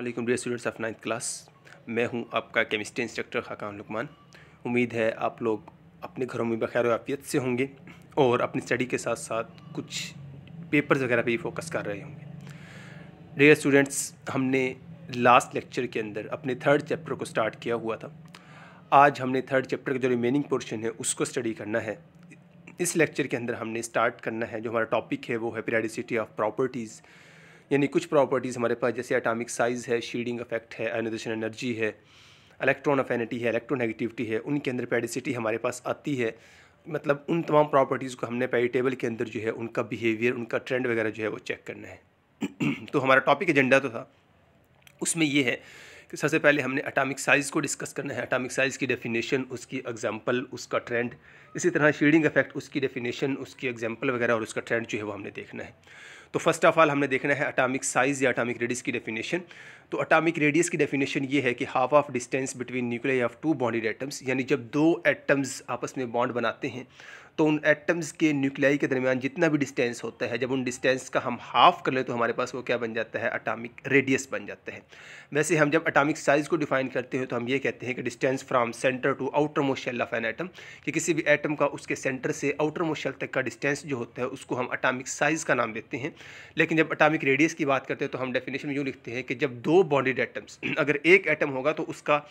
वालेकुम dear students of ninth class मैं हूं आपका केमिस्ट्री इंस्ट्रक्टर खाकान लुकमान उम्मीद है आप लोग अपने घरों में बखैर वाफियत से होंगे और अपनी स्टडी के साथ साथ कुछ पेपर्स वगैरह पे भी फोकस कर रहे होंगे डियर स्टूडेंट्स हमने लास्ट लेक्चर के अंदर अपने थर्ड चैप्टर को स्टार्ट किया हुआ था आज हमने थर्ड चैप्टर का जो रिमेनिंग पोर्शन है उसको स्टडी करना है इस लेक्चर के अंदर हमने स्टार्ट करना है जो हमारा टॉपिक है वो है पेराडिसिटी ऑफ प्रॉपर्टीज़ यानी कुछ प्रॉपर्टीज़ हमारे पास जैसे एटॉमिक साइज़ है शीडिंग इफेक्ट है आयोनाइजेशन एनर्जी है इलेक्ट्रॉन अफेनिटी है इलेक्ट्रोनेगेटिविटी है उनके अंदर पेडिसिटी हमारे पास आती है मतलब उन तमाम प्रॉपर्टीज़ को हमने पेडी टेबल के अंदर जो है उनका बिहेवियर उनका ट्रेंड वगैरह जो है वो चेक करना है तो हमारा टॉपिक एजेंडा तो था उसमें ये है कि सबसे पहले हमने अटामिक साइज़ को डिस्कस करना है अटामिक साइज़ की डेफिनेशन उसकी एग्जांपल उसका ट्रेंड इसी तरह शेडिंग इफेक्ट उसकी डेफिनेशन उसकी एग्जांपल वगैरह और उसका ट्रेंड जो है वो हमने देखना है तो फर्स्ट ऑफ ऑल हमने देखना है अटामिक साइज़ या अटामिक रेडियस की डेफिनेशन तो अटामिक रेडियस की डेफिनेशन ये है कि half of distance between nuclear of two bonded atoms यानी जब दो एटम्स आपस में बॉन्ड बनाते हैं तो उन एटम्स के न्यूक्लियाई के दरमियान जितना भी डिस्टेंस होता है जब उन डिस्टेंस का हम हाफ़ कर लें तो हमारे पास वो क्या बन जाता है अटामिक रेडियस बन जाता है वैसे हम जब अटामिक साइज़ को डिफाइन करते हैं तो हम ये कहते हैं कि distance from centre to outer मोशल ऑफ एन एटम कि किसी भी एटम का उसके सेंटर से आउटर मोशल तक का डिस्टेंस जो होता है उसको हम अटामिक साइज़ का नाम देते हैं लेकिन जब अटामिक रेडियस की बात करते हैं तो हम डेफिनेशन में यूँ लिखते हैं कि जब दो बॉन्डेड एटम्स अगर एक एटम होगा तो उसका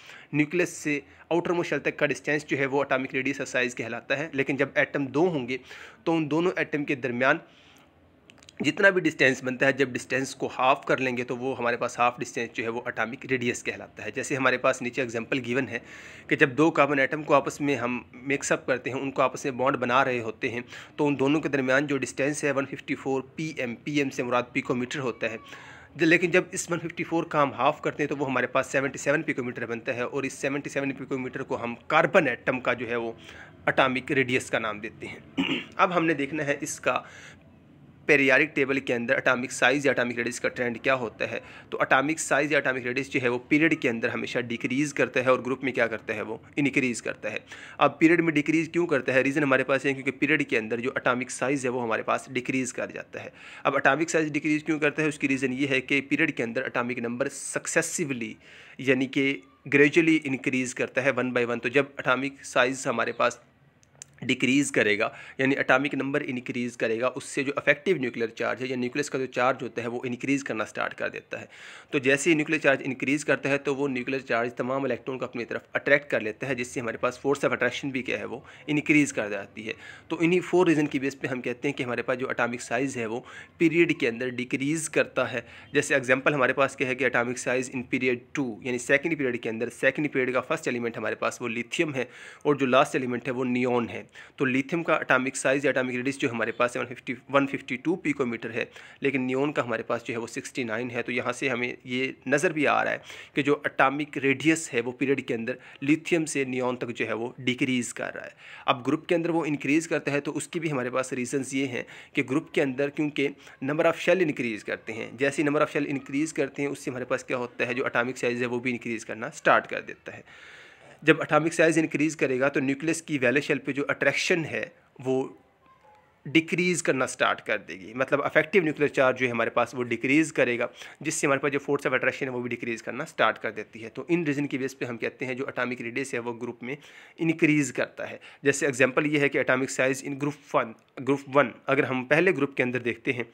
न्यूक्लियस से आउटर मोशल तक का डिस्टेंस जो है वो अटामिक रेडियस साइज़ कहलाता है लेकिन जब एटम एटम दो होंगे तो उन दोनों एटम के दरमियान जितना भी डिस्टेंस बनता है जब डिस्टेंस को हाफ़ कर लेंगे तो वो हमारे पास हाफ डिस्टेंस जो है वो अटामिक रेडियस कहलाता है जैसे हमारे पास नीचे एग्जांपल गिवन है कि जब दो कार्बन एटम को आपस में हम मिक्सअप करते हैं उनको आपस में बॉन्ड बना रहे होते हैं तो उन दोनों के दरमियान जो डिस्टेंस है एम पी एम से मुराद पिकोमीटर होता है लेकिन जब इस 154 का हम हाफ करते हैं तो वो हमारे पास 77 पिकोमीटर बनता है और इस 77 पिकोमीटर को हम कार्बन एटम का जो है वो अटामिक रेडियस का नाम देते हैं अब हमने देखना है इसका पेरियारिक टेबल के अंदर अटामिक साइज़ या अटामिक रेडिस का ट्रेंड क्या होता है तो अटामिक साइज़ या अटामिक रेडिस जो है वो पीरियड के अंदर हमेशा डिक्रीज़ करता है और ग्रुप में क्या करता है वो इनक्रीज़ करता है अब पीरियड में डिक्रीज़ क्यों करता है रीज़न हमारे पास है क्योंकि पीरियड के अंदर जो अटामिक साइज़ है वो हमारे पास डिक्रीज़ कर जाता है अब अटामिक साइज़ डिक्रीज़ क्यों करता है उसकी रीज़न ये है कि पीरियड के अंदर अटामिक नंबर सक्सेसिवली यानी कि ग्रेजुअली इंक्रीज़ करता है वन बाय वन तो जब अटामिक साइज़ हमारे पास डिक्रीज़ करेगा यानी अटामिक नंबर इनक्रीज़ करेगा उससे जो अफेक्टिव न्यूक्लियर चार्ज है या न्यूक्लियस का जो चार्ज होता है वो इनक्रीज़ करना स्टार्ट कर देता है तो जैसे ही न्यूक्लियर चार्ज इनक्रीज़ करता है तो वो न्यूक्लियर चार्ज तमाम इलेक्ट्रॉन को अपनी तरफ अट्रैक्ट कर लेता है जिससे हमारे पास फोर्स ऑफ अट्रैक्शन भी क्या है वो इनक्रीज़ कर जाती है तो इन्हीं फोर रीज़न की बेस पर हम कहते हैं कि हमारे पास जो अटामिक साइज़ है वो पीरियड के अंदर डिक्रीज़ करता है जैसे एग्जाम्पल हमारे पास क्या है कि atomic size in period two यानी सेकेंड पीरियड के अंदर सेकेंड पीरियड का फर्स्ट एलिमेंट हमारे पास वो लिथियम है और जो लास्ट एलिमेंट है वो नियोन है तो लिथियम का अटामिक साइज़ या अटामिक रेडिस जो हमारे पास है वन फिफ्टी पीकोमीटर है लेकिन नियोन का हमारे पास जो है वो 69 है तो यहाँ से हमें ये नज़र भी आ रहा है कि जो अटामिक रेडियस है वो पीरियड के अंदर लिथियम से नियोन तक जो है वो डिक्रीज़ कर रहा है अब ग्रुप के अंदर वो इंक्रीज़ करता है तो उसकी भी हमारे पास रीजन्स ये हैं कि ग्रुप के अंदर क्योंकि नंबर ऑफ़ शेल इंक्रीज़ करते हैं जैसे नंबर ऑफ़ शेल इंक्रीज़ करते हैं उससे हमारे पास क्या होता है जो अटामिक साइज़ है वो भी इंक्रीज़ करना स्टार्ट कर देता है जब अटामिक साइज़ इंक्रीज़ करेगा तो न्यूक्लियस की वैले शेल पे जो अट्रैक्शन है वो डिक्रीज़ करना स्टार्ट कर देगी मतलब अफेक्टिव न्यूक्लियर चार्ज जो है हमारे पास वो डिक्रीज़ करेगा जिससे हमारे पास जो फोर्स ऑफ अट्रैक्शन है वो भी डिक्रीज़ करना स्टार्ट कर देती है तो इन रीज़न की बेस पे हम कहते हैं जो अटामिक रेडियस है वो ग्रुप में इंक्रीज़ करता है जैसे एग्जांपल ये है कि atomic size in group one group one अगर हम पहले ग्रुप के अंदर देखते हैं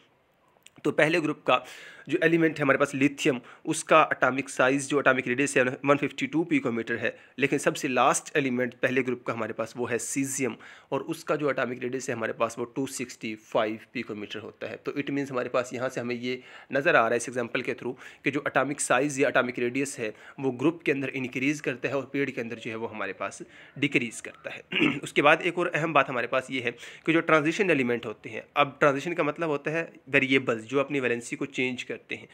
तो पहले ग्रुप का जो एलिमेंट है हमारे पास लिथियम उसका अटामिक साइज़ जो अटामिक रेडियस है वन फिफ्टी टू पिकोमीटर है लेकिन सबसे लास्ट एलिमेंट पहले ग्रुप का हमारे पास वो है सीजियम और उसका जो अटामिक रेडियस है हमारे पास वो टू सिक्सटी फाइव पिकोमीटर होता है तो इट मीन्स हमारे पास यहाँ से हमें ये नज़र आ रहा है इस एग्जाम्पल के थ्रू कि जो अटामिक साइज़ या अटामिक रेडियस है वो ग्रुप के अंदर इनक्रीज़ करता है और पेड़ के अंदर जो है वो हमारे पास डिक्रीज़ करता है उसके बाद एक और अहम बात हमारे पास ये है कि जो ट्रांजिशन एलिमेंट होते हैं अब ट्रांजिशन का मतलब होता है वेरिएबल्स जो अपनी वैलेंसी को चेंज करते हैं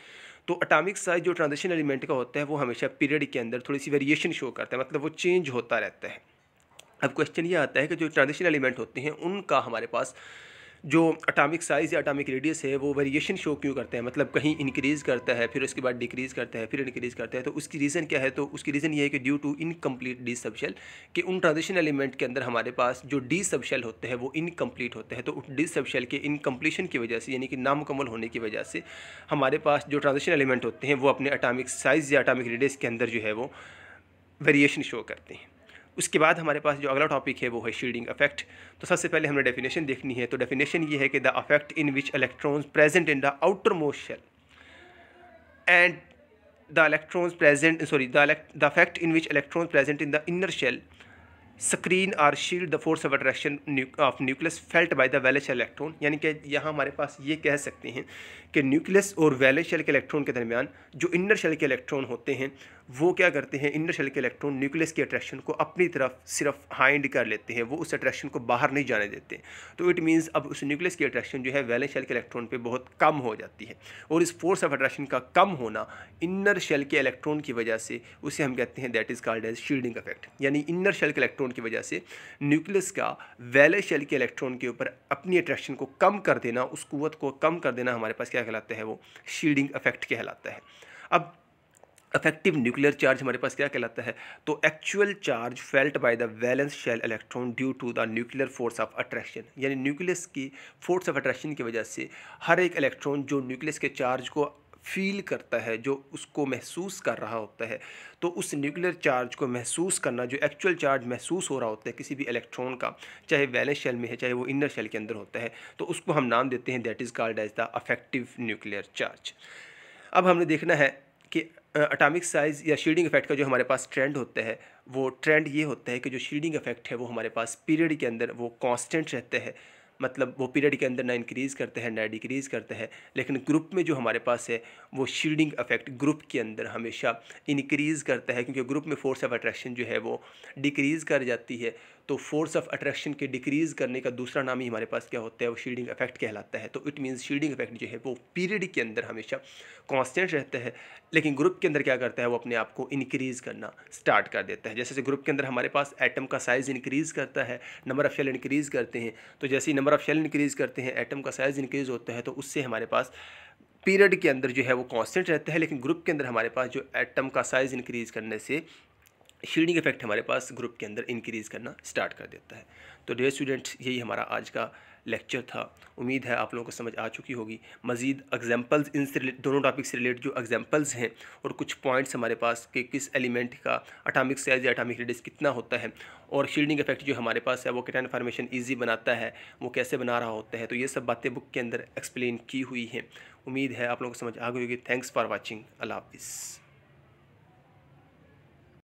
तो अटामिक साइज जो ट्रांजिशन एलिमेंट का होता है वो हमेशा पीरियड के अंदर थोड़ी सी वेरिएशन शो करता है मतलब वो चेंज होता रहता है अब क्वेश्चन ये आता है कि जो ट्रांजिशन एलिमेंट होते हैं उनका हमारे पास जो अटामिक साइज़ या अटामिक रेडियस है वो वेरिएशन शो क्यों करता है मतलब कहीं इंक्रीज़ करता है फिर उसके बाद डिक्रीज़ करता है फिर इंक्रीज़ करता है तो उसकी रीज़न क्या है तो उसकी रीज़न ये है कि due to incomplete d subshell कि उन ट्रांजिशन एलिमेंट के अंदर हमारे पास जो डी सबशेल होते हैं वो इनकम्प्लीट होते हैं तो डी सबशेल के इनकम्प्लीशन की वजह से यानी कि नामुकम्मल होने की वजह से हमारे पास जो ट्रांजिशन एलिमेंट होते हैं वो अपने अटामिक साइज़ या अटामिक रेडियस के अंदर जो है वो वेरिएशन शो करते हैं उसके बाद हमारे पास जो अगला टॉपिक है वो है शील्डिंग अफेक्ट तो सबसे पहले हमने डेफिनेशन देखनी है तो डेफिनेशन ये है कि the effect in which electrons present in the outermost shell and the electrons present sorry the effect in which electrons present in the inner shell screen are shield the force of attraction of nucleus felt by the valence electron यानी कि यहाँ हमारे पास ये कह सकते हैं कि nucleus और वैलेंस शेल के इलेक्ट्रॉन के दरमियान जो इनर शेल के इलेक्ट्रॉन होते हैं वो क्या करते हैं इनर शेल के इलेक्ट्रॉन न्यूक्लियस के अट्रैक्शन को अपनी तरफ सिर्फ हाइंड कर लेते हैं वो उस अट्रैक्शन को बाहर नहीं जाने देते तो इट मीन्स अब उस न्यूक्लियस की अट्रैक्शन जो है वैलेंस शेल के इलेक्ट्रॉन पे बहुत कम हो जाती है और इस फोर्स ऑफ अट्रैक्शन का कम होना इनर शेल के इलेक्ट्रॉन की वजह से उसे हम कहते हैं that is called as shielding effect यानी इनर शेल के इलेक्ट्रॉन की वजह से न्यूक्लियस का वैलेंस शेल के इलेक्ट्रॉन के ऊपर अपनी अट्रैक्शन को कम कर देना उस कुत को कम कर देना हमारे पास क्या कहलाता है वो शील्डिंग इफेक्ट कहलाता है अब अफेक्टिव न्यूक्लियर चार्ज हमारे पास क्या कहलाता है तो actual charge felt by the valence shell electron due to the nuclear force of attraction यानी न्यूक्लियस की फोर्स ऑफ अट्रैक्शन की वजह से हर एक इलेक्ट्रॉन जो न्यूक्लियस के चार्ज को फील करता है जो उसको महसूस कर रहा होता है तो उस न्यूक्लियर चार्ज को महसूस करना जो एक्चुअल चार्ज महसूस हो रहा होता है किसी भी इलेक्ट्रॉन का चाहे वैलेंस शेल में है चाहे वो इनर शेल के अंदर होता है तो उसको हम नाम देते हैं that is called as the effective nuclear charge अब हमने देखना है कि अटामिक साइज़ या शीडिंग इफेक्ट का जो हमारे पास ट्रेंड होता है वो ट्रेंड ये होता है कि जो शीडिंग इफेक्ट है वो हमारे पास पीरियड के अंदर वो कांस्टेंट रहते हैं मतलब वो पीरियड के अंदर ना इंक्रीज़ करते हैं ना डिक्रीज़ करते हैं लेकिन ग्रुप में जो हमारे पास है वो शील्डिंग इफेक्ट ग्रुप के अंदर हमेशा इंक्रीज़ करता है क्योंकि ग्रुप में फोर्स ऑफ अट्रैक्शन जो है वो डिक्रीज़ कर जाती है तो फोर्स ऑफ अट्रैक्शन के डिक्रीज़ करने का दूसरा नाम ही हमारे पास क्या होता है वो शील्डिंग इफेक्ट कहलाता है तो इट मीन्स शील्डिंग इफेक्ट जो है वो पीरियड के अंदर हमेशा कॉन्स्टेंट रहता है लेकिन ग्रुप के अंदर क्या करता है वो अपने आप को इंक्रीज़ करना स्टार्ट कर देता है जैसे जैसे ग्रुप के अंदर हमारे पास एटम का साइज़ इंक्रीज़ करता है नंबर ऑफ शेल इंक्रीज़ करते हैं तो जैसे ही number number of shell increase करते हैं एटम का साइज़ इंक्रीज़ होता है तो उससे हमारे पास पीरियड के अंदर जो है वो कांस्टेंट रहता है लेकिन ग्रुप के अंदर हमारे पास जो एटम का साइज़ इंक्रीज़ करने से शीडिंग इफेक्ट हमारे पास ग्रुप के अंदर इंक्रीज़ करना स्टार्ट कर देता है तो डे स्टूडेंट यही हमारा आज का लेक्चर था उम्मीद है आप लोगों को समझ आ चुकी होगी मज़ीद एग्जाम्पल्स इन से दोनों टॉपिक से रिलेटेड जो एग्जाम्पल्स हैं और कुछ पॉइंट्स हमारे पास कि किस एलिमेंट का अटामिक साइज़ या अटामिक रेडियस कितना होता है और शील्डिंग इफेक्ट जो हमारे पास है वो कितना इन्फॉर्मेशन ईजी बनाता है वो कैसे बना रहा होता है तो ये सब बातें बुक के अंदर एक्सप्लेन की हुई हैं उम्मीद है आप लोगों को समझ आ गई होगी थैंक्स फॉर वॉचिंग अल्लाह हाफिज़